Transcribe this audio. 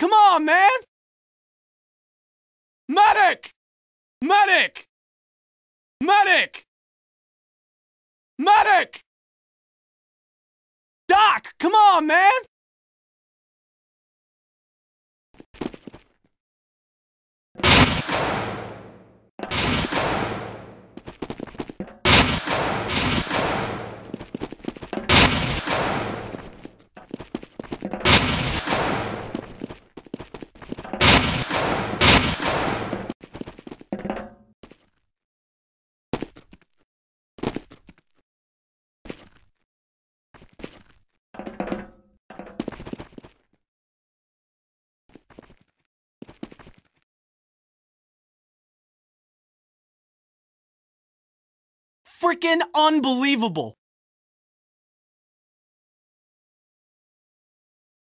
Come on, man! Medic! Medic! Medic! Medic! Doc, come on, man! freaking unbelievable.